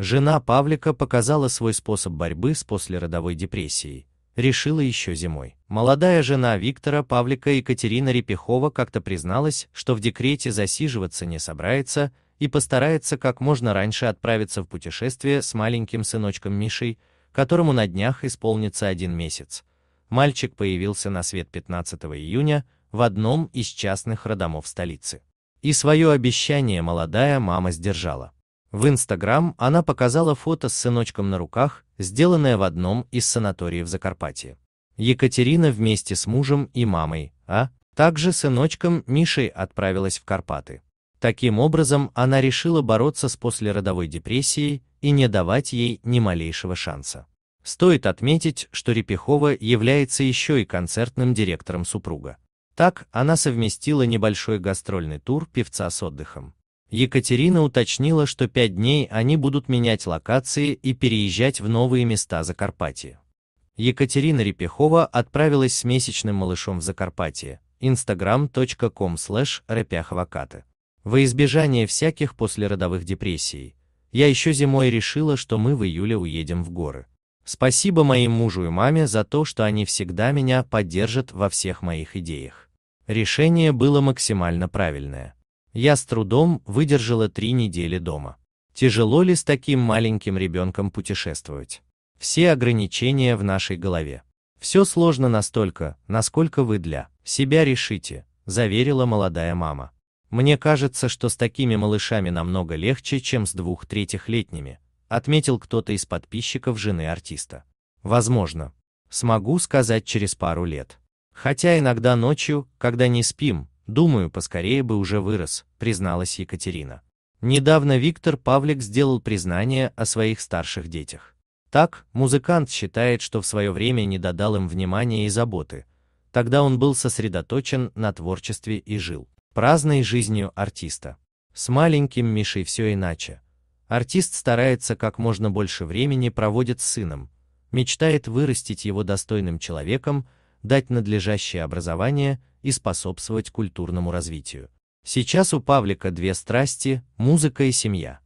Жена Павлика показала свой способ борьбы с послеродовой депрессией, решила еще зимой. Молодая жена Виктора Павлика Екатерина Репехова как-то призналась, что в декрете засиживаться не собирается и постарается как можно раньше отправиться в путешествие с маленьким сыночком Мишей, которому на днях исполнится один месяц. Мальчик появился на свет 15 июня в одном из частных родомов столицы. И свое обещание молодая мама сдержала. В Инстаграм она показала фото с сыночком на руках, сделанное в одном из санаториев Закарпатья. Екатерина вместе с мужем и мамой, а также сыночком Мишей отправилась в Карпаты. Таким образом, она решила бороться с послеродовой депрессией и не давать ей ни малейшего шанса. Стоит отметить, что Репехова является еще и концертным директором супруга. Так, она совместила небольшой гастрольный тур певца с отдыхом. Екатерина уточнила, что пять дней они будут менять локации и переезжать в новые места Закарпатья. Екатерина Репехова отправилась с месячным малышом в Закарпатье, instagram.com slash репяховакаты. Во избежание всяких послеродовых депрессий, я еще зимой решила, что мы в июле уедем в горы. Спасибо моему мужу и маме за то, что они всегда меня поддержат во всех моих идеях. Решение было максимально правильное. Я с трудом выдержала три недели дома. Тяжело ли с таким маленьким ребенком путешествовать? Все ограничения в нашей голове. Все сложно настолько, насколько вы для себя решите, заверила молодая мама. Мне кажется, что с такими малышами намного легче, чем с двух-третьехлетними, отметил кто-то из подписчиков жены артиста. Возможно, смогу сказать через пару лет. Хотя иногда ночью, когда не спим, Думаю, поскорее бы уже вырос, призналась Екатерина. Недавно Виктор Павлик сделал признание о своих старших детях. Так, музыкант считает, что в свое время не додал им внимания и заботы. Тогда он был сосредоточен на творчестве и жил праздной жизнью артиста. С маленьким Мишей все иначе. Артист старается как можно больше времени проводит с сыном, мечтает вырастить его достойным человеком, дать надлежащее образование и способствовать культурному развитию. Сейчас у Павлика две страсти – музыка и семья.